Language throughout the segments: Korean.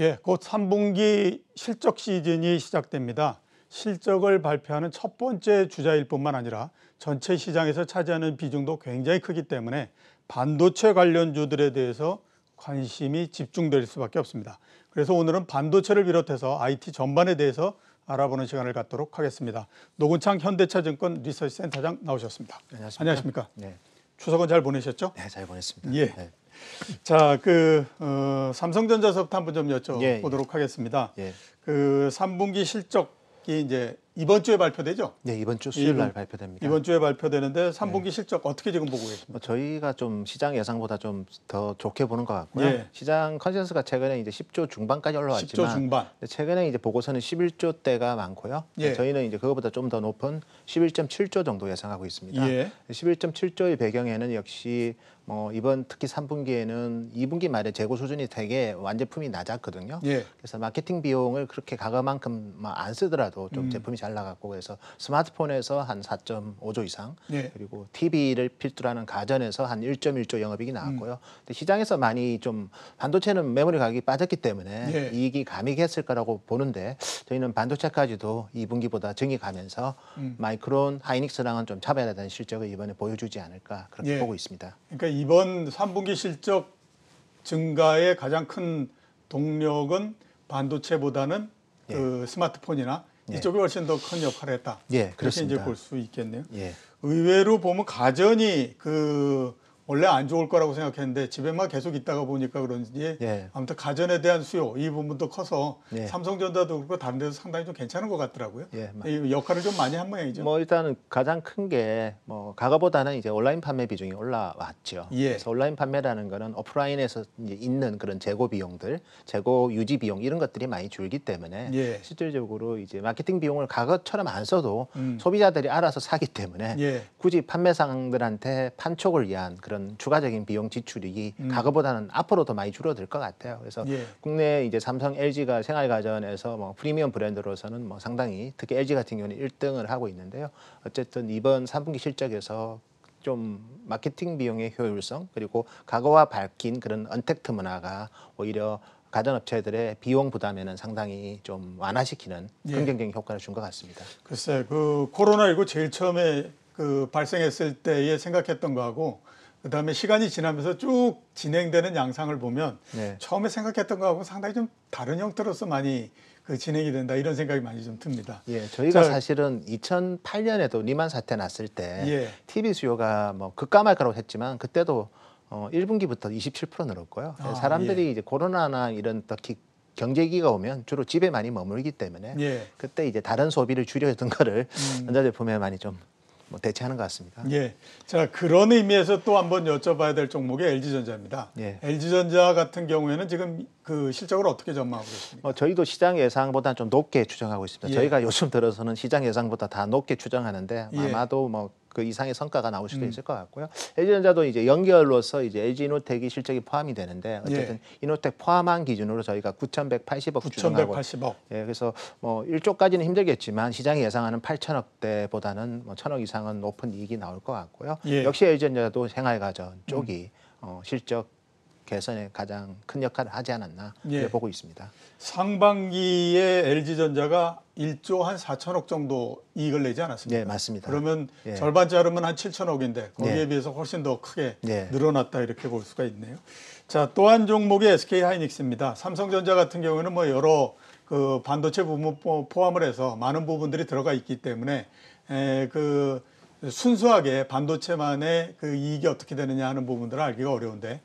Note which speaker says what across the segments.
Speaker 1: 예, 곧 3분기 실적 시즌이 시작됩니다. 실적을 발표하는 첫 번째 주자일 뿐만 아니라 전체 시장에서 차지하는 비중도 굉장히 크기 때문에 반도체 관련주들에 대해서 관심이 집중될 수밖에 없습니다. 그래서 오늘은 반도체를 비롯해서 IT 전반에 대해서 알아보는 시간을 갖도록 하겠습니다. 노근창 현대차증권 리서치센터장 나오셨습니다.
Speaker 2: 안녕하십니까. 안녕하십니까. 네.
Speaker 1: 추석은 잘 보내셨죠? 네,
Speaker 2: 잘 보냈습니다. 예. 네.
Speaker 1: 자, 그 어, 삼성전자서부터 한번 좀 여쭤보도록 예, 예. 하겠습니다. 예. 그 3분기 실적이 이제 이번 주에 발표되죠? 네, 이번 주 수요일 날 발표됩니다. 이번 주에 발표되는데 3분기 네. 실적 어떻게 지금 보고 계십니까? 뭐
Speaker 2: 저희가 좀 시장 예상보다 좀 더 좋게 보는 것 같고요. 예. 시장 컨센서가 최근에 이제 10조 중반까지 올라왔지만 10조 중반. 최근에 이제 보고서는 11조대가 많고요. 예. 저희는 이제 그거보다 좀 더 높은 11.7조 정도 예상하고 있습니다. 예. 11.7조의 배경에는 역시 뭐 이번 특히 3분기에는 2분기 말에 재고 수준이 되게 완제품이 낮았거든요. 예. 그래서 마케팅 비용을 그렇게 가가만큼 뭐 안 쓰더라도 좀 음. 제품이 잘 달라갔고 그래서 스마트폰에서 한 4.5조 이상 네. 그리고 TV를 필두로 하는 가전에서 한 1.1조 영업이익이 나왔고요. 음. 근데 시장에서 많이 좀 반도체는 메모리 가격이 빠졌기 때문에 네. 이익이 감익했을 거라고 보는데 저희는 반도체까지도 2분기보다 증이 가면서 음. 마이크론, 하이닉스랑은 좀 차별화된 실적을 이번에 보여주지 않을까 그렇게 네. 보고
Speaker 1: 있습니다. 그러니까 이번 3분기 실적 증가의 가장 큰 동력은 반도체보다는 그 예. 스마트폰이나 이쪽이 훨씬 더 큰 역할을 했다. 예, 그렇게 이제 볼 수 있겠네요. 예. 의외로 보면 가전이 그 원래 안 좋을 거라고 생각했는데 집에만 계속 있다가 보니까 그런지 예. 아무튼 가전에 대한 수요 이 부분도 커서 예. 삼성전자도 그렇고 다른 데도 상당히 좀 괜찮은 것 같더라고요. 예, 이 역할을 좀 많이 한 모양이죠.
Speaker 2: 뭐 일단은 가장 큰 게 뭐 가가보다는 이제 온라인 판매 비중이 올라왔죠. 예. 그래서 온라인 판매라는 거는 오프라인에서 있는 그런 재고 비용들, 재고 유지 비용 이런 것들이 많이 줄기 때문에 예. 실질적으로 이제 마케팅 비용을 가거처럼 안 써도 음. 소비자들이 알아서 사기 때문에 예. 굳이 판매상들한테 판촉을 위한 그런 이런 추가적인 비용 지출이 음. 과거보다는 앞으로 더 많이 줄어들 것 같아요. 그래서 예. 국내 이제 삼성, LG가 생활가전에서 뭐 프리미엄 브랜드로서는 뭐 상당히 특히 LG 같은 경우는 1등을 하고 있는데요. 어쨌든 이번 3분기 실적에서 좀 마케팅 비용의 효율성 그리고 과거와 밝힌 그런 언택트 문화가 오히려 가전업체들의 비용 부담에는 상당히 좀 완화시키는 예. 긍정적인 예. 효과를 준 것 같습니다.
Speaker 1: 글쎄, 그 코로나19 제일 처음에 그 발생했을 때에 생각했던 거하고 그 다음에 시간이 지나면서 쭉 진행되는 양상을 보면 네. 처음에 생각했던 거하고 상당히 좀 다른 형태로서 많이 그 진행이 된다 이런 생각이 많이 좀 듭니다. 예, 저희가 자,
Speaker 2: 사실은 2008년에도 리만 사태 났을 때 예. TV 수요가 뭐 급감할까라고 했지만 그때도 어 1분기부터 27% 늘었고요. 아, 사람들이 예. 이제 코로나나 이런 특히 경제기가 오면 주로 집에 많이 머물기 때문에 예. 그때 이제 다른 소비를 줄여야던 거를 음. 전자제품에 많이 좀뭐 대체하는 것 같습니다.
Speaker 1: 예. 자 그런 의미에서 또 한번 여쭤봐야 될 종목이 LG전자입니다. 예. LG전자 같은 경우에는 지금 그 실적으로 어떻게 전망하고 계십니까?
Speaker 2: 어, 저희도 시장 예상보다 좀 높게 추정하고 있습니다. 예. 저희가 요즘 들어서는 시장 예상보다 다 높게 추정하는데 예. 아마도 뭐그 이상의 성과가 나올 수도 음. 있을 것 같고요. LG전자도 이제 연결로서 이제 LG 이노텍이 실적이 포함이 되는데 어쨌든 예. 이노텍 포함한 기준으로 저희가 9,180억 9 추정하고 9,180억. 예, 그래서 뭐 1조까지는 힘들겠지만 시장이 예상하는 8,000억대보다는 뭐 1,000억 이상은 높은 이익이 나올 것 같고요. 예. 역시 LG전자도 생활가전 음. 쪽이 음. 어, 실적 개선에 가장 큰 역할을 하지 않았나 예. 보고 있습니다.
Speaker 1: 상반기에 LG전자가 일조한 4천억 정도 이익을 내지 않았습니까? 네, 맞습니다. 그러면 예. 절반 자르면 한 7천억인데 거기에 예. 비해서 훨씬 더 크게 예. 늘어났다 이렇게 볼 수가 있네요. 자, 또 한 종목이 SK 하이닉스입니다. 삼성전자 같은 경우는 에뭐 여러 그 반도체 부문 포함을 해서 많은 부분들이 들어가 있기 때문에 에, 그 순수하게 반도체만의 그 이익이 어떻게 되느냐 하는 부분들을 알기가 어려운데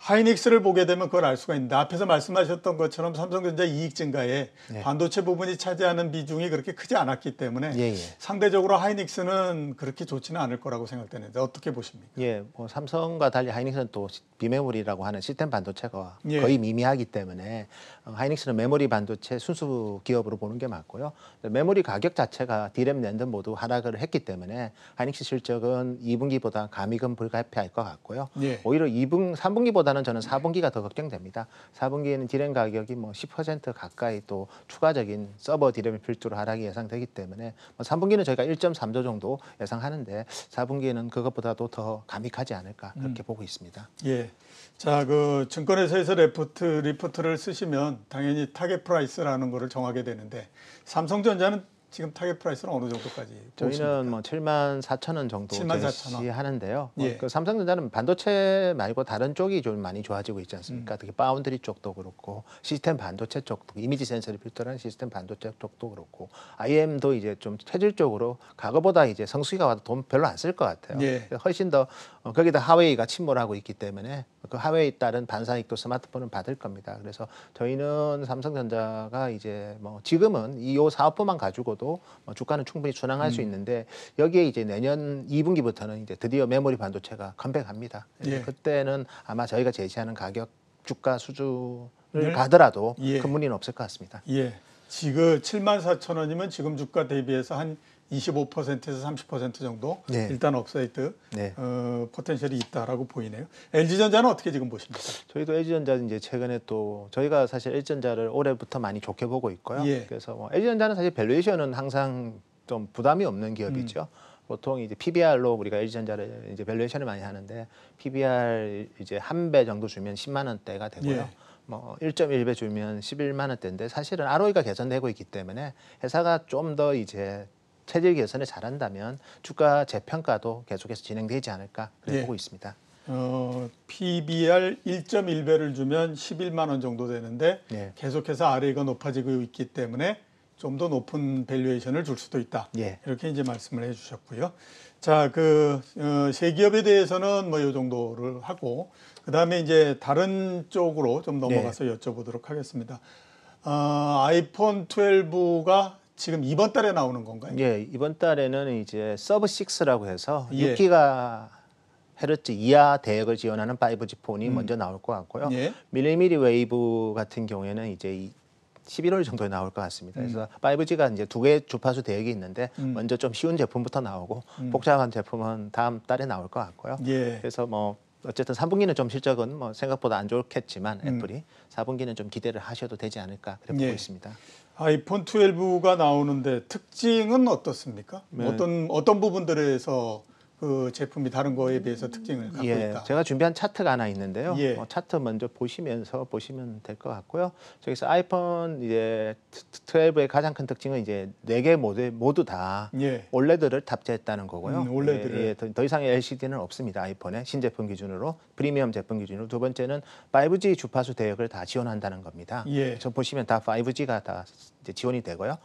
Speaker 1: 하이닉스를 보게 되면 그걸 알 수가 있는데 앞에서 말씀하셨던 것처럼 삼성전자 이익 증가에 예. 반도체 부분이 차지하는 비중이 그렇게 크지 않았기 때문에 예예. 예. 상대적으로 하이닉스는 그렇게 좋지는 않을 거라고 생각되는데 어떻게 보십니까?
Speaker 2: 예, 뭐 삼성과 달리 하이닉스는 또 비메모리라고 하는 시스템 반도체가 예. 거의 미미하기 때문에 어, 하이닉스는 메모리 반도체 순수 기업으로 보는 게 맞고요. 메모리 가격 자체가 디램 랜드 모두 하락을 했기 때문에 하이닉스 실적은 2분기보다 감익은 불가피할 것 같고요. 예. 오히려 2분, 3분기보다 보다는 저는 4분기가 더 걱정됩니다. 4분기에는 디램 가격이 뭐 10% 가까이 또 추가적인 서버 디램 필두로 하락이 예상되기 때문에 뭐 3분기는 저희가 1.3조 정도 예상하는데 4분기에는 그것보다도 더 감익하지 않을까
Speaker 1: 음. 그렇게 음. 보고 있습니다. 예. 자, 그 증권회사에서 레포트 리프트를 쓰시면 당연히 타겟 프라이스라는 것을 정하게 되는데 삼성전자는 지금 타겟 프라이스는 어느 정도까지? 저희는
Speaker 2: 뭐 7만 4천 원 정도 7만
Speaker 1: 하는데요. 뭐
Speaker 2: 예. 그 삼성전자는 반도체 말고 다른 쪽이 좀 많이 좋아지고 있지 않습니까? 음. 특히 바운드리 쪽도 그렇고 시스템 반도체 쪽도 이미지 센서를 필터한 시스템 반도체 쪽도 그렇고 IM도 이제 좀 체질적으로 과거보다 이제 성수기가 와도 돈 별로 안 쓸 것 같아요. 예. 훨씬 더 어, 거기다 하웨이가 침몰하고 있기 때문에 그 하웨이 따른 반사익도 스마트폰은 받을 겁니다. 그래서 저희는 삼성전자가 이제 뭐 지금은 이 사업부만 가지고 정도 뭐 주가는 충분히 순항할 음. 수 있는데 여기에 이제 내년 2분기부터는 이제 드디어 메모리 반도체가 컴백합니다. 예, 예. 그때는 아마 저희가 제시하는 가격 주가 수준을
Speaker 1: 네. 가더라도 예. 큰
Speaker 2: 문의는 없을 것 같습니다.
Speaker 1: 예. 지금 7만 4천 원이면 지금 주가 대비해서 한 25%에서 30% 정도 네. 일단 업사이드 네. 어, 포텐셜이 있다라고 보이네요. LG전자는 어떻게 지금 보십니까? 저희도
Speaker 2: LG전자는 이제 최근에 또 저희가 사실 LG전자를 올해부터 많이 좋게 보고 있고요. 예. 그래서 뭐 LG전자는 사실 밸류에이션은 항상 좀 부담이 없는 기업이죠. 음. 보통 이제 PBR로 우리가 LG전자를 이제 밸류에이션을 많이 하는데 PBR 이제 한 배 정도 주면 10만 원대가 되고요. 예. 뭐 1.1배 주면 11만 원대인데 사실은 ROE가 개선되고 있기 때문에 회사가 좀 더 이제 체질 개선을 잘한다면 주가 재평가도 계속해서 진행되지 않을까 그래 예.
Speaker 1: 보고 있습니다. 어, PBR 1.1배를 주면 11만 원 정도 되는데 예. 계속해서 RA가 높아지고 있기 때문에 좀 더 높은 밸류에이션을 줄 수도 있다. 예. 이렇게 이제 말씀을 해주셨고요. 자, 그 어, 세기업에 대해서는 뭐요 정도를 하고 그 다음에 이제 다른 쪽으로 좀 넘어가서 예. 여쭤보도록 하겠습니다. 어, 아이폰 12가 지금 이번 달에 나오는 건가요?
Speaker 2: 예, 이번 달에는 이제 서브 6라고 해서 예. 6기가 헤르츠 이하 대역을 지원하는 5G 폰이 음. 먼저 나올 것 같고요. 예. 밀리미리 웨이브 같은 경우에는 이제 11월 정도에 나올 것 같습니다. 음. 그래서 5G가 이제 두 개의 주파수 대역이 있는데 음. 먼저 좀 쉬운 제품부터 나오고 음. 복잡한 제품은 다음 달에 나올 것 같고요. 예. 그래서 뭐 어쨌든 3분기는 좀 실적은 뭐 생각보다 안 좋겠지만 음. 애플이 4분기는 좀 기대를 하셔도 되지 않을까
Speaker 1: 그렇게 예. 보고 있습니다. 아이폰 12가 나오는데 특징은 어떻습니까? 네. 어떤 어떤 부분들에서 그 제품이 다른 거에 비해서 특징을 갖고 예, 있다.
Speaker 2: 제가 준비한 차트가 하나 있는데요. 예. 어, 차트 먼저 보시면서 보시면 될 것 같고요. 저기서 아이폰 이제 12의 가장 큰 특징은 이제 네 개 모델 모두 다 예. 올레드를 탑재했다는 거고요. 음, 올레드를 예, 예, 더, 더, 이상의 LCD는 없습니다. 아이폰에 신제품 기준으로 프리미엄 제품 기준으로 두 번째는 5G 주파수 대역을 다 지원한다는 겁니다. 예. 저 보시면 다 5G가 다 지원이 되고요.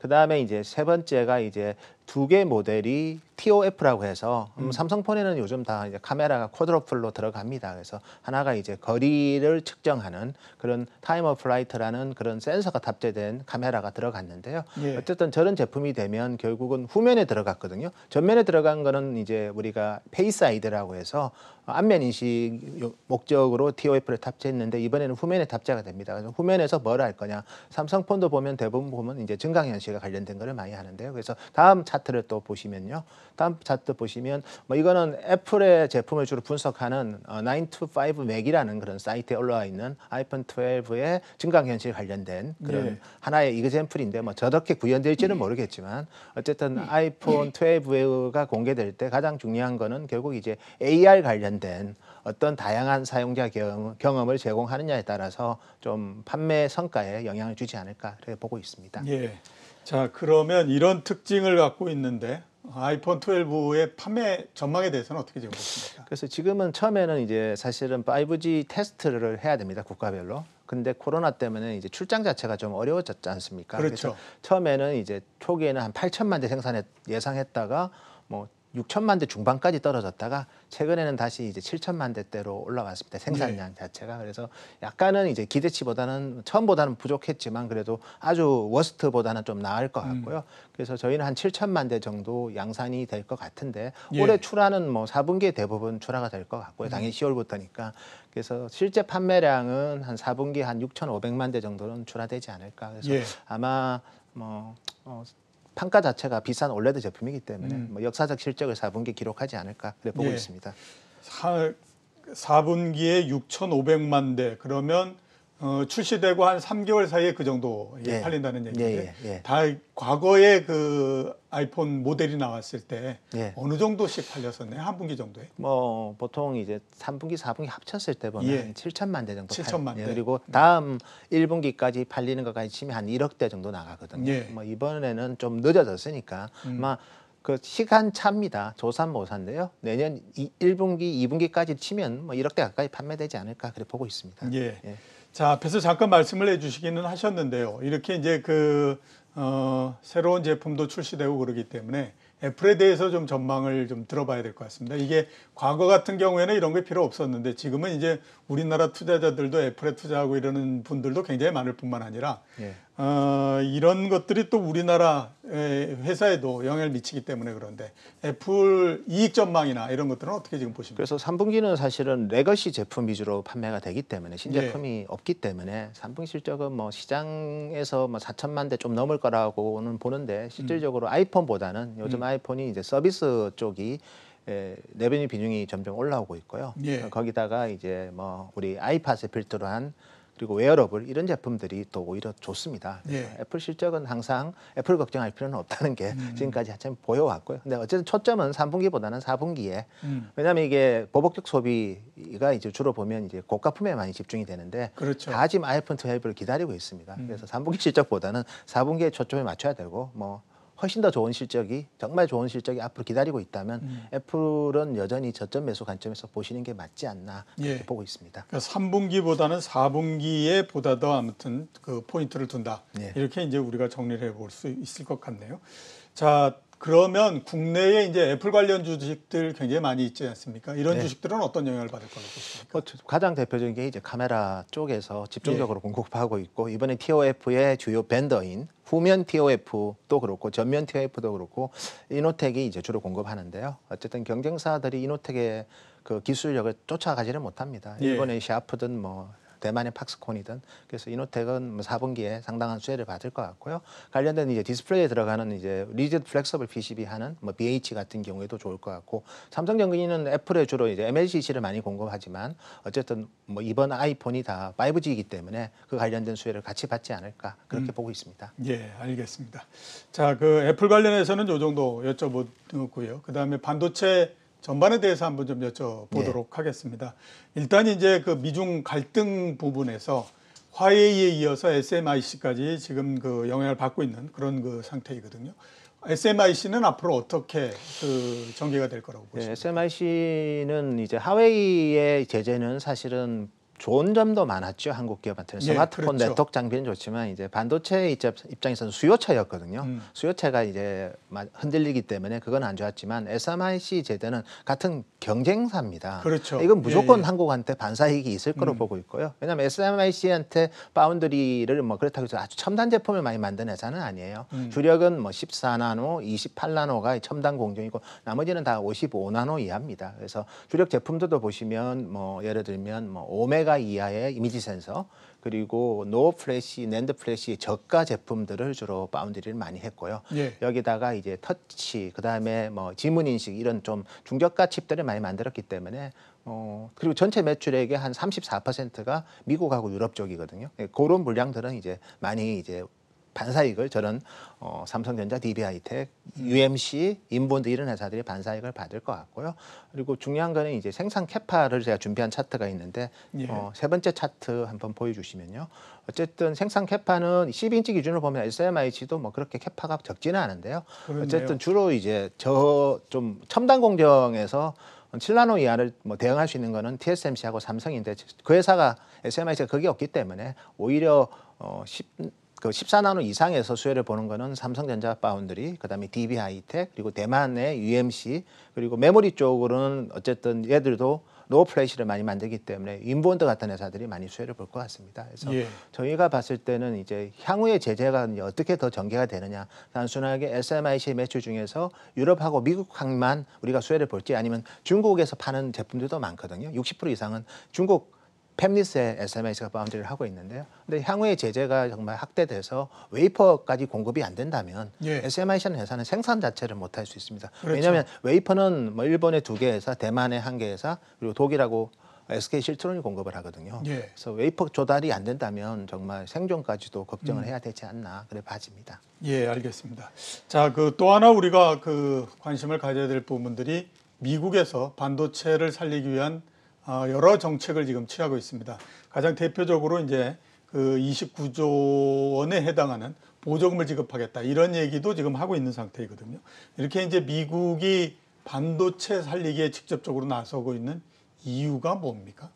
Speaker 2: 그 다음에 이제 세 번째가 이제 두개 모델이 TOF라고 해서 음, 음. 삼성폰에는 요즘 다 이제 카메라가 쿼드로플로 들어갑니다. 그래서 하나가 이제 거리를 측정하는 그런 타임 오브 플라이트라는 그런 센서가 탑재된 카메라가 들어갔는데요. 예. 어쨌든 저런 제품이 되면 결국은 후면에 들어갔거든요. 전면에 들어간 거는 이제 우리가 페이스 아이드라고 해서 안면 인식 목적으로 TOF를 탑재했는데 이번에는 후면에 탑재가 됩니다. 그래서 후면에서 뭘 할 거냐? 삼성폰도 보면 대부분 보면 이제 증강현실과 관련된 거를 많이 하는데요. 그래서 다음 차트를 또 보시면요. 다음 차트 보시면 뭐 이거는 애플의 제품을 주로 분석하는 어, 925 맥이라는 그런 사이트에 올라와 있는 아이폰 12의 증강현실 관련된 그런 네. 하나의 이그샘플인데 뭐 저렇게 구현될지는 음. 모르겠지만 어쨌든 음. 아이폰 12가 공개될 때 가장 중요한 거는 결국 이제 AR 관련된 어떤 다양한 사용자 경험, 을 제공하느냐에 따라서 좀 판매 성과에 영향을 주지 않을까 이렇게 보고 있습니다.
Speaker 1: 예. 자 그러면 이런 특징을 갖고 있는데 아이폰 12의 판매 전망에 대해서는 어떻게 지금 보십니까? 그래서 지금은 처음에는 이제 사실은 5G 테스트를 해야
Speaker 2: 됩니다 국가별로. 근데 코로나 때문에 이제 출장 자체가 좀 어려워졌지 않습니까? 그렇죠. 처음에는 이제 초기에는 한 8천만 대 생산해 예상했다가 6천만 대 중반까지 떨어졌다가 최근에는 다시 이제 7천만 대대로 올라왔습니다. 생산량 네. 자체가 그래서 약간은 이제 기대치보다는 처음보다는 부족했지만 그래도 아주 워스트보다는 좀 나을 것 음. 같고요. 음. 그래서 저희는 한 7천만 대 정도 양산이 될 것 같은데 예. 올해 출하는 뭐 4분기에 대부분 출하가 될 것 같고요. 당연히 10월부터니까 음. 그래서 실제 판매량은 한 4분기 한 6,500만 대 정도는 출하되지 않을까. 그래서 예. 아마 뭐 어, 판가 자체가 비싼 올레드 제품이기 때문에 음. 뭐 역사적 실적을 4분기 기록하지 않을까
Speaker 1: 그래 보고 예. 있습니다. 사, 4분기에 6,500만 대 그러면 어, 출시되고 한 3개월 사이에 그 정도 예, 팔린다는 예, 얘기인데 예, 예, 다 과거에 그 아이폰 모델이 나왔을 때 예. 어느 정도씩 팔렸었나요? 한 분기 정도에? 뭐 보통 이제 3분기, 4분기 합쳤을 때 보면 예. 7천만 대 정도 7천만
Speaker 2: 예, 대. 그리고 다음 1분기까지 팔리는 것까지 치면 한 1억 대 정도 나가거든요. 뭐 이번에는 좀 늦어졌으니까 음. 아마 그 시간 차입니다. 조산 모산데요. 내년 1분기, 2분기까지 치면 뭐 1억 대 가까이 판매되지 않을까 그래 보고 있습니다.
Speaker 1: 예. 자, 앞에서 잠깐 말씀을 해주시기는 하셨는데요. 이렇게 이제 그, 어, 새로운 제품도 출시되고 그러기 때문에 애플에 대해서 좀 전망을 좀 들어봐야 될 것 같습니다. 이게 과거 같은 경우에는 이런 게 필요 없었는데 지금은 이제 우리나라 투자자들도 애플에 투자하고 이러는 분들도 굉장히 많을 뿐만 아니라 예. 어, 이런 것들이 또 우리나라 회사에도 영향을 미치기 때문에 그런데 애플 이익 전망이나 이런 것들은 어떻게 지금 보십니까? 그래서 3분기는 사실은 레거시
Speaker 2: 제품 위주로 판매가 되기 때문에 신제품이 네. 없기 때문에 3분기 실적은 뭐 시장에서 뭐 4천만 대 좀 넘을 거라고는 보는데 실질적으로 음. 아이폰보다는 요즘 음. 아이폰이 이제 서비스 쪽이 예, 레베뉴 비중이 점점 올라오고 있고요. 예. 거기다가 이제 뭐 우리 아이팟에 필두로 한 그리고 웨어러블 이런 제품들이 또 오히려 좋습니다. 예. 애플 실적은 항상 애플 걱정할 필요는 없다는 게 음. 지금까지 한참 보여왔고요. 근데 어쨌든 초점은 3분기보다는 4분기에 음. 왜냐하면 이게 보복적 소비가 이제 주로 보면 이제 고가품에 많이 집중이 되는데 그렇죠. 다 지금 아이폰 12를 기다리고 있습니다. 음. 그래서 3분기 실적보다는 4분기에 초점에 맞춰야 되고 뭐 훨씬 더 좋은 실적이 정말 좋은 실적이 앞으로 기다리고 있다면 음. 애플은 여전히 저점 매수 관점에서 보시는 게 맞지 않나
Speaker 1: 그렇게 예. 보고 있습니다. 그러니까 3분기보다는 4분기에 보다 더 아무튼 그 포인트를 둔다. 예. 이렇게 이제 우리가 정리를 해볼 수 있을 것 같네요. 자, 그러면 국내에 이제 애플 관련 주식들 굉장히 많이 있지 않습니까? 이런 네. 주식들은 어떤 영향을 받을 거라고
Speaker 2: 보십니까? 뭐 가장 대표적인 게 이제 카메라 쪽에서 집중적으로 예. 공급하고 있고 이번에 TOF의 주요 벤더인 후면 TOF도 그렇고 전면 TOF도 그렇고 이노텍이 이제 주로 공급하는데요. 어쨌든 경쟁사들이 이노텍의 그 기술력을 쫓아가지는 못합니다. 예. 일본의 샤프든 뭐 대만의 팍스콘이든 그래서 이노텍은 4분기에 뭐 상당한 수혜를 받을 것 같고요. 관련된 이제 디스플레이에 들어가는 이제 리드 플렉서블 PCB 하는 뭐 BH 같은 경우에도 좋을 것 같고 삼성전기는 애플에 주로 이제 MLCC를 많이 공급하지만 어쨌든 뭐 이번 아이폰이 다
Speaker 1: 5G이기 때문에 그 관련된 수혜를 같이 받지 않을까 그렇게 음. 보고 있습니다. 예, 알겠습니다. 자, 그 애플 관련해서는 요 정도 여쭤보고요. 그다음에 반도체 전반에 대해서 한번 좀 여쭤보도록 네. 하겠습니다. 일단 이제 그 미중 갈등 부분에서 화웨이에 이어서 SMIC까지 지금 그 영향을 받고 있는 그런 그 상태이거든요. SMIC는 앞으로 어떻게 그 전개가 될 거라고
Speaker 2: 예, 보십니까? 네, SMIC는 이제 하웨이의 제재는 사실은 좋은 점도 많았죠 한국 기업한테는 예, 스마트폰 네, 그렇죠. 네트워크 장비는 좋지만 이제 반도체 입장에서는 수요차였거든요. 음. 수요차가 이제 흔들리기 때문에 그건 안 좋았지만 SMIC 제대는 같은 경쟁사입니다. 그렇죠. 이건 무조건 예, 예. 한국한테 반사익이 있을 거로 음. 보고 있고요. 왜냐하면 SMIC한테 파운드리를 뭐 그렇다고 해서 아주 첨단 제품을 많이 만든 회사는 아니에요. 음. 주력은 뭐 14나노, 28나노가 첨단 공정이고 나머지는 다 55나노 이하입니다. 그래서 주력 제품들도 보시면 뭐 예를 들면 뭐 오메 8가 이하의 이미지 센서 그리고 노 플래시, 낸드 플래시 저가 제품들을 주로 바운드리를 많이 했고요. 예. 여기다가 이제 터치, 그다음에 뭐 지문 인식 이런 좀 중저가 칩들을 많이 만들었기 때문에 어 그리고 전체 매출액의 한 34%가 미국하고 유럽 쪽이거든요. 예, 그런 물량들은 이제 많이 이제 반사익을 저는 어, 삼성전자, DB하이텍, UMC, 인본드 이런 회사들이 반사익을 받을 것 같고요. 그리고 중요한 거는 이제 생산 캐파를 제가 준비한 차트가 있는데 예. 어, 세 번째 차트 한번 보여주시면요. 어쨌든 생산 캐파는 10인치 기준으로 보면 SMIC도 뭐 그렇게 캐파가 적지는 않은데요. 그렇네요. 어쨌든 주로 이제 저 좀 첨단 공정에서 7나노 이하를 뭐 대응할 수 있는 거는 TSMC하고 삼성인데 그 회사가 SMIC가 그게 없기 때문에 오히려 어, 10, 그 14나노 이상에서 수혜를 보는 거는 삼성전자 바운드리, 그다음에 DB 하이텍, 그리고 대만의 UMC, 그리고 메모리 쪽으로는 어쨌든 얘들도 로우 플래시를 많이 만들기 때문에 인본드 같은 회사들이 많이 수혜를 볼 것 같습니다. 그래서 예. 저희가 봤을 때는 이제 향후의 제재가 이제 어떻게 더 전개가 되느냐. 단순하게 SMIC 매출 중에서 유럽하고 미국항만 우리가 수혜를 볼지 아니면 중국에서 파는 제품들도 많거든요. 60% 이상은 중국 펩리스의 SMS가 바운드를 하고 있는데요. 근데 향후에 제재가 정말 확대돼서 웨이퍼까지 공급이 안 된다면 예. SMIC라는 회사는 생산 자체를 못 할 수 있습니다. 그렇죠. 왜냐하면 웨이퍼는 뭐 일본의 두 개 회사, 대만의 한 개 회사, 그리고 독일하고 SK 실트론이 공급을 하거든요. 예. 그래서 웨이퍼 조달이 안 된다면 정말 생존까지도 걱정을 음. 해야 되지 않나 그래 봐집니다.
Speaker 1: 예, 알겠습니다. 자, 그 또 하나 우리가 그 관심을 가져야 될 부분들이 미국에서 반도체를 살리기 위한 아, 여러 정책을 지금 취하고 있습니다. 가장 대표적으로 이제 그 29조 원에 해당하는 보조금을 지급하겠다 이런 얘기도 지금 하고 있는 상태이거든요. 이렇게 이제 미국이 반도체 살리기에 직접적으로 나서고 있는 이유가 뭡니까?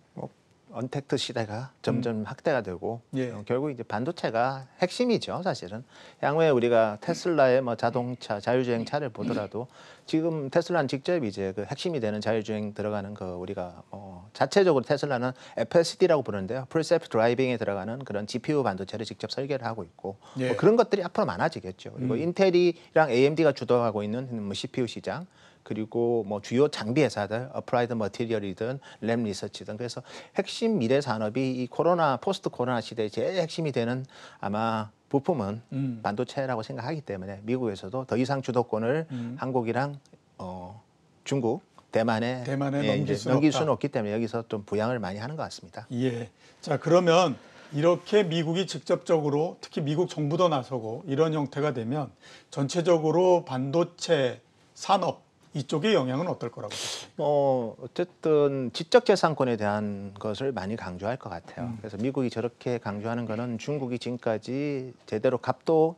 Speaker 1: 언택트 시대가
Speaker 2: 점점 음. 확대가 되고 예. 어, 결국 이제 반도체가 핵심이죠 사실은 향후에 우리가 테슬라의 뭐 자동차 자율주행 차를 보더라도 지금 테슬라는 직접 이제 그 핵심이 되는 자율주행 들어가는 그 우리가 어, 자체적으로 테슬라는 FSD라고 부르는데요 프리셉트 드라이빙에 들어가는 그런 GPU 반도체를 직접 설계를 하고 있고 뭐 예. 뭐 그런 것들이 앞으로 많아지겠죠 그리고 음. 인텔이랑 AMD가 주도하고 있는 뭐 CPU 시장 그리고 뭐 주요 장비 회사들, 어프라이드 머티리얼이든 램 리서치든 그래서 핵심 미래 산업이 이 코로나 포스트 코로나 시대에 제일 핵심이 되는 아마 부품은 음. 반도체라고 생각하기 때문에 미국에서도 더 이상 주도권을 음. 한국이랑 어, 중국 대만에, 대만에 예, 넘길, 수는, 넘길 수는 없기 때문에 여기서 좀 부양을 많이 하는 것 같습니다.
Speaker 1: 예. 자 그러면 이렇게 미국이 직접적으로 특히 미국 정부도 나서고 이런 형태가 되면 전체적으로 반도체 산업 이쪽의 영향은 어떨 거라고 보십니까?
Speaker 2: 뭐 어쨌든 지적 재산권에 대한 것을 많이 강조할 것 같아요. 음. 그래서 미국이 저렇게 강조하는 거는 중국이 지금까지 제대로 값도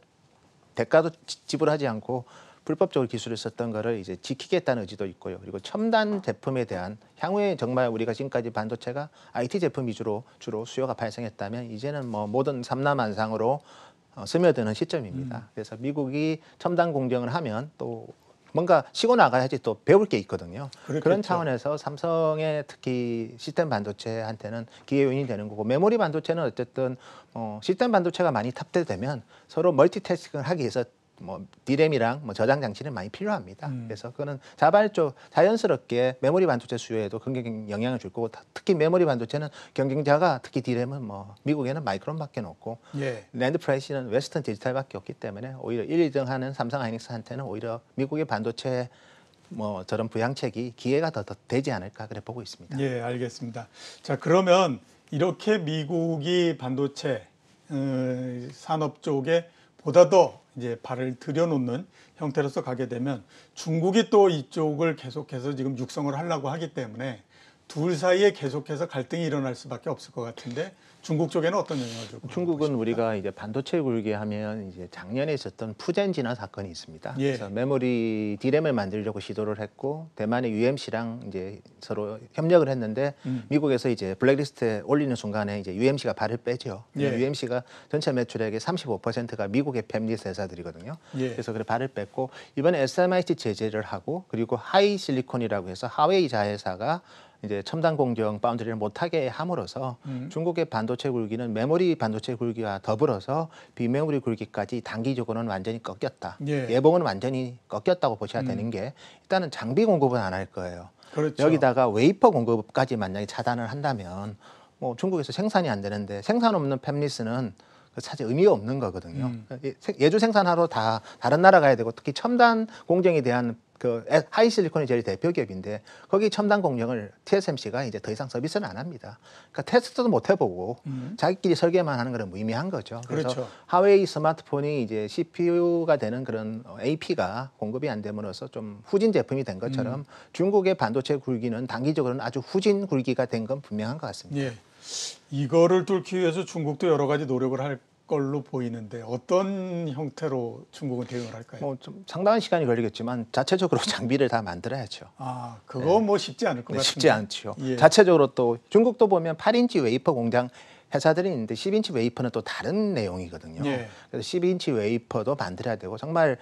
Speaker 2: 대가도 지불하지 않고 불법적으로 기술을 썼던 거를 이제 지키겠다는 의지도 있고요. 그리고 첨단 제품에 대한 향후에 정말 우리가 지금까지 반도체가 IT 제품 위주로 주로 수요가 발생했다면 이제는 뭐 모든 삼남만상으로 어, 스며드는 시점입니다. 음. 그래서 미국이 첨단 공정을 하면 또 뭔가 쉬고 나가야지 또 배울 게 있거든요. 그렇겠죠. 그런 차원에서 삼성의 특히 시스템 반도체한테는 기회 요인이 되는 거고 메모리 반도체는 어쨌든 어, 시스템 반도체가 많이 탑재되면 서로 멀티태스킹을 하기 위해서 뭐 디램이랑 뭐 저장 장치는 많이 필요합니다. 음. 그래서 그거는 자발적 자연스럽게 메모리 반도체 수요에도 굉장히 영향을 줄 거고 특히 메모리 반도체는 경쟁자가 특히 디램은 뭐 미국에는 마이크론밖에 없고 예. 랜드 프라이시는 웨스턴 디지털밖에 없기 때문에 오히려 1, 2등 하는 삼성 하이닉스한테는 오히려 미국의 반도체 뭐 저런 부양책이 기회가 더, 더 되지 않을까 그래 보고 있습니다.
Speaker 1: 예, 알겠습니다. 자, 그러면 이렇게 미국이 반도체 음, 산업 쪽에 보다 더 이제 발을 들여놓는 형태로서 가게 되면 중국이 또 이쪽을 계속해서 지금 육성을 하려고 하기 때문에 둘 사이에 계속해서 갈등이 일어날 수밖에 없을 것 같은데 중국 쪽에는 어떤 영향을 주고? 중국은 우리가 이제 반도체 굴게 하면 이제 작년에 있었던 푸젠
Speaker 2: 진화 사건이 있습니다. 예. 그래서 메모리 디램을 만들려고 시도를 했고 대만의 UMC랑 이제 서로 협력을 했는데 음. 미국에서 이제 블랙리스트에 올리는 순간에 이제 UMC가 발을 빼죠. 예. UMC가 전체 매출액의 35%가 미국의 팹리스 회사들이거든요. 예. 그래서 그래 발을 뺐고 이번에 SMIC 제재를 하고 그리고 하이실리콘이라고 해서 하웨이 자회사가 이제 첨단 공정 파운드리를 못하게 함으로써 음. 중국의 반도체 굴기는 메모리 반도체 굴기와 더불어서 비메모리 굴기까지 단기적으로는 완전히 꺾였다. 예. 봉은 완전히 꺾였다고 보셔야 음. 되는 게 일단은 장비 공급은 안 할 거예요. 그렇죠. 여기다가 웨이퍼 공급까지 만약에 차단을 한다면 뭐 중국에서 생산이 안 되는데 생산 없는 팹리스는 그 사실 의미가 없는 거거든요. 음. 예, 예주 생산하러 다 다른 나라 가야 되고 특히 첨단 공정에 대한 그 하이실리콘이 제일 대표 기업인데 거기 첨단 공정을 TSMC가 이제 더 이상 서비스는 안 합니다. 그러니까 테스트도 못 해보고 음. 자기끼리 설계만 하는 그런 무의미한 거죠. 그래서 그렇죠. 하웨이 스마트폰이 이제 CPU가 되는 그런 AP가 공급이 안 됨으로써 좀 후진 제품이 된 것처럼 음. 중국의 반도체 굴기는 단기적으로는 아주 후진 굴기가 된 건 분명한 것 같습니다. 예.
Speaker 1: 이거를 뚫기 위해서 중국도 여러 가지 노력을 할 걸로 보이는데 어떤 형태로 중국은 대응을 할까요? 뭐 좀 상당한 시간이 걸리겠지만
Speaker 2: 자체적으로 장비를
Speaker 1: 다 만들어야죠. 아 그거 네. 뭐 쉽지 않을 것 네, 같은데 쉽지 않죠. 예.
Speaker 2: 자체적으로 또 중국도 보면 8인치 웨이퍼 공장 회사들이 있는데 10인치 웨이퍼는 또 다른 내용이거든요. 예. 그래서 10인치 웨이퍼도 만들어야 되고 정말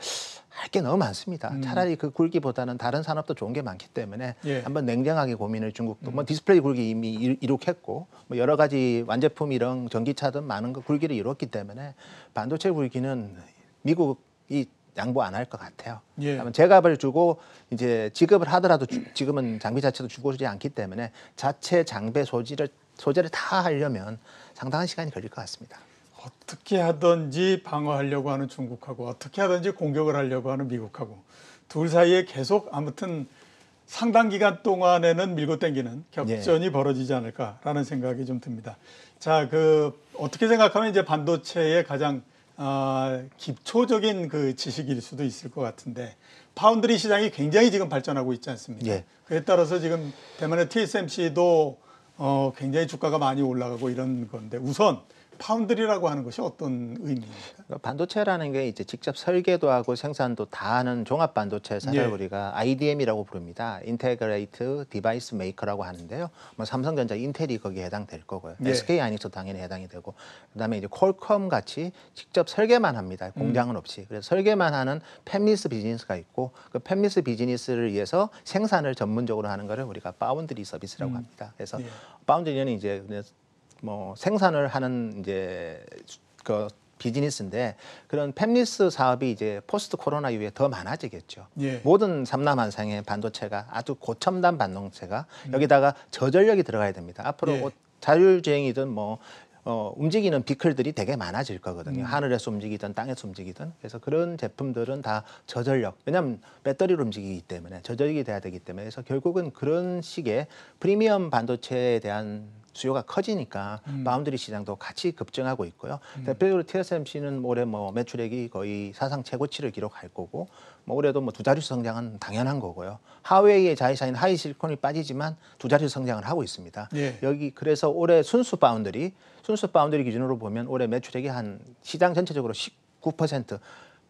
Speaker 2: 할 게 너무 많습니다. 음. 차라리 그 굴기보다는 다른 산업도 좋은 게 많기 때문에 예. 한번 냉정하게 고민을 중국도 음. 뭐 디스플레이 굴기 이미 이룩했고 뭐 여러 가지 완제품 이런 전기차든 많은 거 굴기를 이뤘기 때문에 반도체 굴기는 미국이 양보 안 할 것 같아요. 예. 제값을 주고 이제 지급을 하더라도 주, 지금은 장비 자체도 주고 주지 않기 때문에 자체 장비 소지를 소재를 다 하려면 상당한 시간이 걸릴 것 같습니다.
Speaker 1: 어떻게 하든지 방어하려고 하는 중국하고 어떻게 하든지 공격을 하려고 하는 미국하고 둘 사이에 계속 아무튼 상당 기간 동안에는 밀고 땡기는 격전이 예. 벌어지지 않을까라는 생각이 좀 듭니다. 자, 그 어떻게 생각하면 이제 반도체의 가장 어, 기초적인 그 지식일 수도 있을 것 같은데 파운드리 시장이 굉장히 지금 발전하고 있지 않습니까? 예. 그에 따라서 지금 대만의 TSMC도 어, 굉장히 주가가 많이 올라가고 이런 건데 우선 파운드리라고 하는 것이 어떤 의미입니까?
Speaker 2: 그러니까 반도체라는 게 이제 직접 설계도 하고 생산도 다 하는 종합 반도체 사를 예. 우리가 IDM이라고 부릅니다. 인테그레이트 디바이스 메이커라고 하는데요. 뭐 삼성전자, 인텔이 거기에 해당될 거고요. 예. SK 하이닉스도 당연히 해당이 되고 그다음에 이제 콜컴 같이 직접 설계만 합니다. 음. 공장은 음. 없이. 그래서 설계만 하는 팹리스 비즈니스가 있고 그 팹리스 비즈니스를 위해서 생산을 전문적으로 하는 거를 우리가 파운드리 서비스라고 음. 합니다. 그래서 예. 파운드리는 이제 뭐 생산을 하는 이제 그 비즈니스인데 그런 팹리스 사업이 이제 포스트 코로나 이후에 더 많아지겠죠. 예. 모든 삼남한상의 반도체가 아주 고첨단 반도체가 음. 여기다가 저전력이 들어가야 됩니다. 앞으로 예. 뭐 자율주행이든 뭐 어, 움직이는 비클들이 되게 많아질 거거든요. 음. 하늘에서 움직이든 땅에서 움직이든. 그래서 그런 제품들은 다 저전력. 왜냐하면 배터리로 움직이기 때문에 저전력이 돼야 되기 때문에 그래서 결국은 그런 식의 프리미엄 반도체에 대한 수요가 커지니까 음. 바운드리 시장도 같이 급증하고 있고요. 음. 대표적으로 TSMC는 올해 뭐 매출액이 거의 사상 최고치를 기록할 거고 뭐 올해도 뭐 두 자릿수 성장은 당연한 거고요. 하웨이의 자회사인 하이실콘이 빠지지만 두 자릿수 성장을 하고 있습니다. 예. 여기 그래서 올해 순수 바운드리 순수 바운드리 기준으로 보면 올해 매출액이 한 시장 전체적으로 19%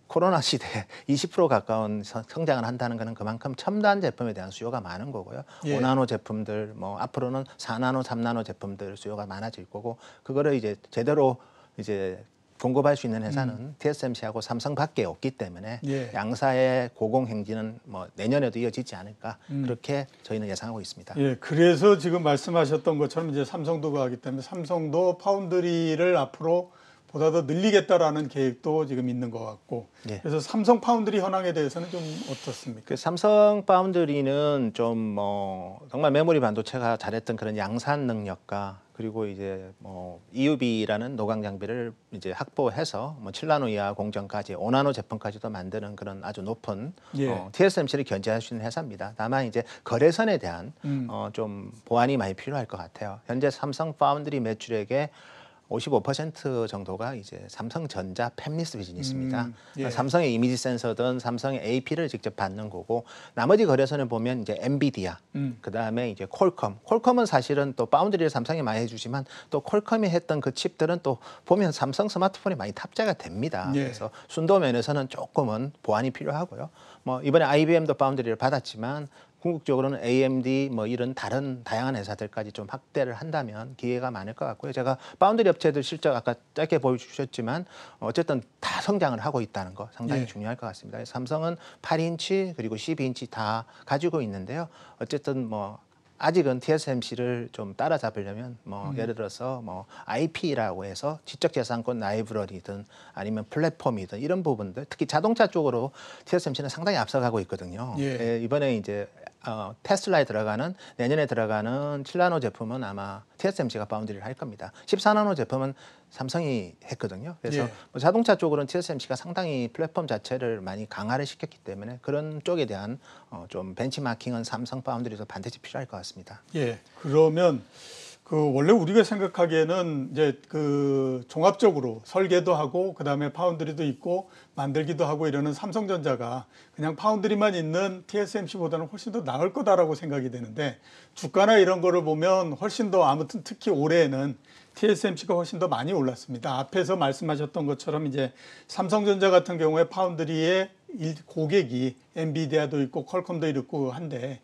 Speaker 2: 코로나 시대에 20% 가까운 성장을 한다는 것은 그만큼 첨단 제품에 대한 수요가 많은 거고요. 예. 5나노 제품들 뭐 앞으로는 4나노, 3나노 제품들 수요가 많아질 거고 그거를 이제 제대로 이제 공급할 수 있는 회사는 음. TSMC하고 삼성밖에 없기 때문에 예. 양사의 고공 행진은 뭐 내년에도 이어지지 않을까 음. 그렇게 저희는 예상하고 있습니다.
Speaker 1: 예, 그래서 지금 말씀하셨던 것처럼 이제 삼성도 가기 때문에 삼성도 파운드리를 앞으로 보다 더 늘리겠다라는 계획도 지금 있는 것 같고 예. 그래서 삼성 파운드리 현황에 대해서는 좀 어떻습니까?
Speaker 2: 그 삼성 파운드리는 좀 뭐 정말 메모리 반도체가 잘했던 그런 양산 능력과 그리고 이제 뭐 EUB라는 노광 장비를 이제 확보해서 뭐 7나노 이하 공정까지 5나노 제품까지도 만드는 그런 아주 높은 예. 어, TSMC를 견제할 수 있는 회사입니다. 다만 이제 거래선에 대한 음. 어, 좀 보완이 많이 필요할 것 같아요. 현재 삼성 파운드리 매출액의 55% 정도가 이제 삼성전자 팹리스 비즈니스입니다. 음, 예. 그러니까 삼성의 이미지 센서든 삼성의 AP를 직접 받는 거고 나머지 거래소는 보면 이제 엔비디아, 음. 그다음에 이제 콜컴. 콜컴은 사실은 또 바운드리를 삼성이 많이 해 주지만 또 콜컴이 했던 그 칩들은 또 보면 삼성 스마트폰에 많이 탑재가 됩니다. 예. 그래서 순도 면에서는 조금은 보완이 필요하고요. 뭐 이번에 IBM도 바운드리를 받았지만 궁극적으로는 AMD 뭐 이런 다른 다양한 회사들까지 좀 확대를 한다면 기회가 많을 것 같고요. 제가 파운드리 업체들 실적 아까 짧게 보여주셨지만 어쨌든 다 성장을 하고 있다는 거 상당히 네. 중요할 것 같습니다. 삼성은 8인치 그리고 12인치 다 가지고 있는데요. 어쨌든 뭐 아직은 TSMC를 좀 따라잡으려면 뭐 음. 예를 들어서 뭐 IP라고 해서 지적재산권 라이브러리든 아니면 플랫폼이든 이런 부분들 특히 자동차 쪽으로 TSMC는 상당히 앞서가고 있거든요. 예. 예, 이번에 이제 어, 테슬라에 들어가는 내년에 들어가는 7나노 제품은 아마 TSMC가 파운드리를할 겁니다. 14나노 제품은 삼성이 했거든요. 그래서 예. 뭐 자동차 쪽으로는 TSMC가 상당히 플랫폼 자체를 많이 강화를 시켰기 때문에 그런 쪽에 대한 어, 좀 벤치마킹은 삼성 파운드리에서 반드시 필요할 것 같습니다.
Speaker 1: 예. 그러면 그 원래 우리가 생각하기에는 이제 그 종합적으로 설계도 하고 그다음에 파운드리도 있고 만들기도 하고 이러는 삼성전자가 그냥 파운드리만 있는 TSMC보다는 훨씬 더 나을 거다라고 생각이 되는데 주가나 이런 거를 보면 훨씬 더 아무튼 특히 올해에는 TSMC가 훨씬 더 많이 올랐습니다. 앞에서 말씀하셨던 것처럼 이제 삼성전자 같은 경우에 파운드리의 고객이 엔비디아도 있고 퀄컴도 있고 한데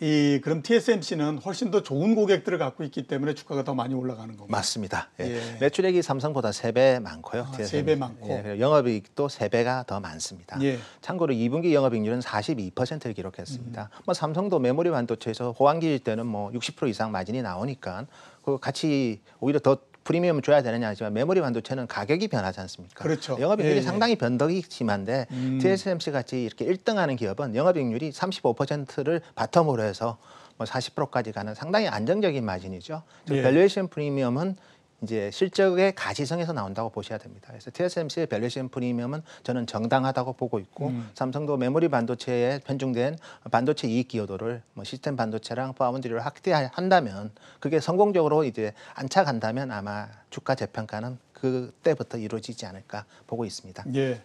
Speaker 1: 이 그럼 TSMC는 훨씬 더 좋은 고객들을 갖고 있기 때문에 주가가 더 많이 올라가는 겁니다. 맞습니다. 예. 예. 매출액이 삼성보다 세 배 많고요. 아, 3배 많고. 예,
Speaker 2: 영업이익도 세배가더 많습니다. 예. 참고로 2분기 영업이익률은 42%를 기록했습니다. 음. 뭐 삼성도 메모리 반도체에서 호황기일 때는 뭐 60% 이상 마진이 나오니까 그 같이 오히려 더 프리미엄을 줘야 되느냐 하지만 메모리 반도체는 가격이 변하지 않습니까?
Speaker 1: 그렇죠. 영업이익률이 예, 예. 상당히
Speaker 2: 변덕이 심한데
Speaker 1: 음. TSMC
Speaker 2: 같이 이렇게 1등하는 기업은 영업이익률이 35%를 바텀으로 해서 뭐 40%까지 가는 상당히 안정적인 마진이죠. 예. 밸류에이션 프리미엄은 이제 실적의 가시성에서 나온다고 보셔야 됩니다. 그래서 TSMC의 밸류션 프리미엄은 저는 정당하다고 보고 있고 음. 삼성도 메모리 반도체에 편중된 반도체 이익 기여도를 뭐 시스템 반도체랑 파운드리를 확대한다면 그게 성공적으로 이제 안착한다면 아마 주가 재평가는 그때부터 이루어지지 않을까 보고 있습니다.
Speaker 1: 예.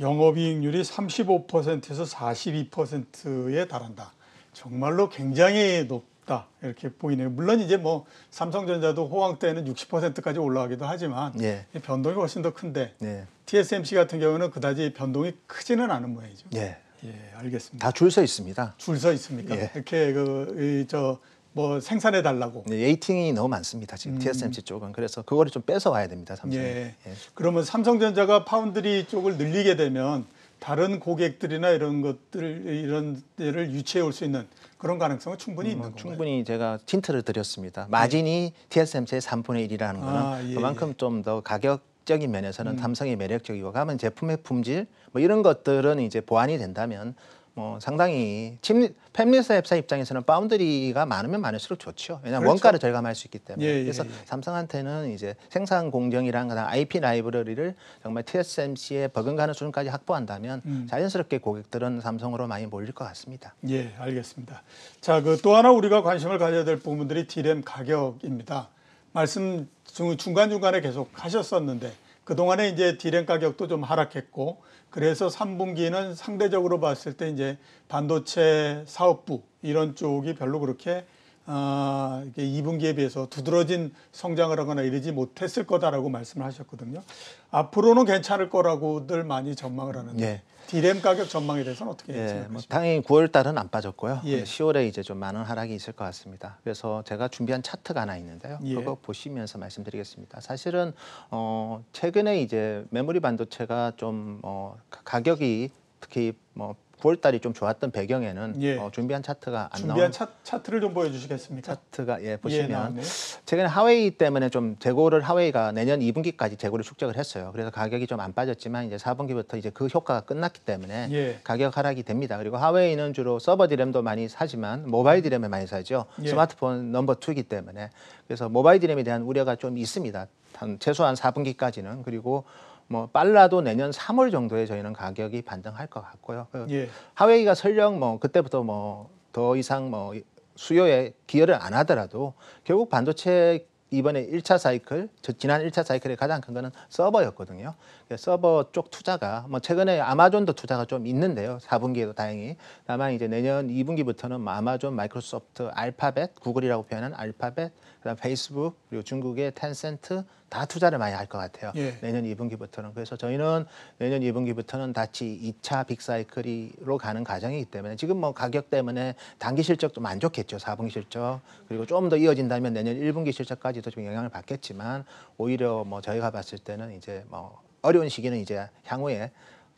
Speaker 1: 영업이익률이 35%에서 42%에 달한다. 정말로 굉장히 높 높다 이렇게 보이네요. 물론 이제 뭐 삼성전자도 호황 때는 60%까지 올라가기도 하지만 예. 변동이 훨씬 더 큰데 예. TSMC 같은 경우는 그다지 변동이 크지는 않은 모양이죠. 예, 예 알겠습니다. 다 줄 서 있습니다. 줄 서 있습니까? 예. 이렇게 그 저 뭐 생산해 달라고. 네, 에이팅이 너무 많습니다. 지금 음. TSMC 쪽은
Speaker 2: 그래서 그거를 좀 뺏어 와야
Speaker 1: 됩니다. 삼성. 예. 예. 그러면 삼성전자가 파운드리 쪽을 늘리게 되면 다른 고객들이나 이런 것들 이런 데를 유치해 올 수 있는 그런 가능성은 충분히 음, 있는 거예
Speaker 2: 충분히 제가 틴트를 드렸습니다. 마진이 네. 예. TSMC의 3분의 1이라는 아, 거는 아, 예, 그만큼 예. 좀더 가격 적인 면에서는 음. 삼성이 매력적이고 가면 제품의 품질 뭐 이런 것들은 이제 보완이 된다면 뭐 상당히 침리, 팸리스 회사 입장에서는 바운드리가 많으면 많을수록 좋죠. 왜냐하면 그렇죠. 원가를 절감할 수 있기 때문에. 예, 예, 그래서 예. 삼성한테는 이제 생산 공정이라는 IP 라이브러리를 정말 TSMC의 버금가는 수준까지 확보한다면
Speaker 1: 음. 자연스럽게 고객들은 삼성으로 많이 몰릴 것 같습니다. 예, 알겠습니다. 자, 그 또 하나 우리가 관심을 가져야 될 부분들이 d r 가격입니다. 말씀 중간중간에 계속 하셨었는데 그동안에 이제 디램 가격도 좀 하락했고 그래서 3분기는 상대적으로 봤을 때 이제 반도체 사업부 이런 쪽이 별로 그렇게 아, 이 2분기에 비해서 두드러진 성장을 하거나 이러지 못했을 거다라고 말씀을 하셨거든요. 앞으로는 괜찮을 거라고들 많이 전망을 하는데 예. 디램 가격 전망에 대해서는 어떻게 예, 뭐
Speaker 2: 당연히 9월 달은 안 빠졌고요. 예. 10월에 이제 좀 많은 하락이 있을 것 같습니다. 그래서 제가 준비한 차트가 하나 있는데요. 예. 그거 보시면서 말씀드리겠습니다. 사실은 어, 최근에 이제 메모리 반도체가 좀 어, 가격이 특히 뭐 9월달이 좀 좋았던 배경에는 예. 어, 준비한 차트가 안 준비한 나온 차,
Speaker 1: 차트를 좀 보여주시겠습니까? 차트가 예, 예 보시면 예,
Speaker 2: 최근에 하웨이 때문에 좀 재고를 하웨이가 내년 2분기까지 재고를 축적을 했어요. 그래서 가격이 좀 안 빠졌지만 이제 4분기부터 이제 그 효과가 끝났기 때문에 예. 가격 하락이 됩니다. 그리고 하웨이는 주로 서버 디램도 많이 사지만 모바일 디램을 많이 사죠. 예. 스마트폰 넘버 투이기 때문에 그래서 모바일 디램에 대한 우려가 좀 있습니다. 한 최소한 4분기까지는 그리고 뭐 빨라도 내년 3월 정도에 저희는 가격이 반등할 것 같고요. 그 예. 하웨이가 설령 뭐 그때부터 뭐 더 이상 뭐 수요에 기여를 안 하더라도 결국 반도체 이번에 1차 사이클, 지난 1차 사이클의 가장 큰 거는 서버였거든요. 그 서버 쪽 투자가 뭐 최근에 아마존도 투자가 좀 있는데요. 4분기에도 다행히. 다만 이제 내년 2분기부터는 아마존, 마이크로소프트, 알파벳, 구글이라고 표현한 알파벳, 그다음 페이스북 그리고 중국의 텐센트 다 투자를 많이 할 것 같아요. 예. 내년 2분기부터는 그래서 저희는 내년 2분기부터는 다치 2차 빅사이클로 이 가는 과정이기 때문에 지금 뭐 가격 때문에 단기 실적도 만족했죠 4분기 실적 그리고 좀 더 이어진다면 내년 1분기 실적까지도 좀 영향을 받겠지만 오히려 뭐 저희가 봤을 때는 이제 뭐 어려운 시기는 이제 향후에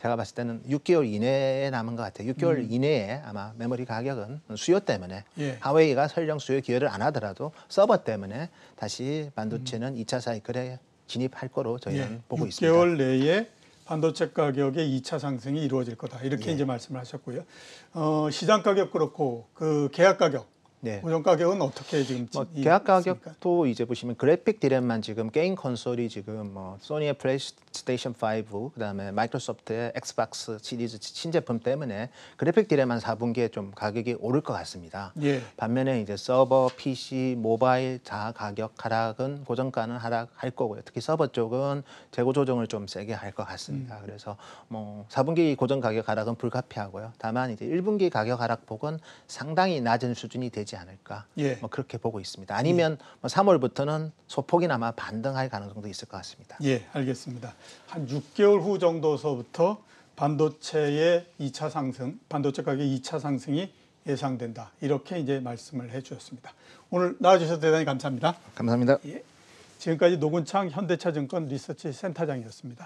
Speaker 2: 제가 봤을 때는 6개월 이내에 남은 것 같아요. 6개월 음. 이내에 아마 메모리 가격은 수요 때문에 예. 하웨이가 설정 수요 기여를 안 하더라도 서버 때문에 다시 반도체는 음. 이차 사이클에
Speaker 1: 진입할 거로 저희는 예. 보고 6개월 있습니다. 6개월 내에 반도체 가격의 2차 상승이 이루어질 거다. 이렇게 예. 이제 말씀을 하셨고요. 어, 시장 가격 그렇고 그 계약 가격 네. 고정 가격은 어떻게 지금 뭐 계약 가격도
Speaker 2: 있습니까? 이제 보시면 그래픽 디램만 지금 게임 콘솔이 지금 뭐 소니의 플레이스테이션 5 그다음에 마이크로소프트의 엑스박스 시리즈 신제품 때문에 그래픽 디램만 4분기에 좀 가격이 오를 것 같습니다. 예. 반면에 이제 서버, PC, 모바일 다 가격 하락은 고정가는 하락할 거고요. 특히 서버 쪽은 재고 조정을 좀 세게 할 것 같습니다. 음. 그래서 뭐 4분기 고정 가격 하락은 불가피하고요. 다만 이제 1분기 가격 하락폭은 상당히 낮은 수준이 되지 있지 않을까 예. 뭐 그렇게 보고 있습니다. 아니면 예. 뭐 3월부터는 소폭이나마 반등할 가능성도 있을 것 같습니다.
Speaker 1: 예, 알겠습니다. 한 6개월 후 정도서부터 반도체의 2차 상승, 반도체 가격 2차 상승이 예상된다. 이렇게 이제 말씀을 해 주셨습니다. 오늘 나와 주셔서 대단히 감사합니다. 감사합니다. 예. 지금까지 노근창 현대차증권 리서치 센터장이었습니다.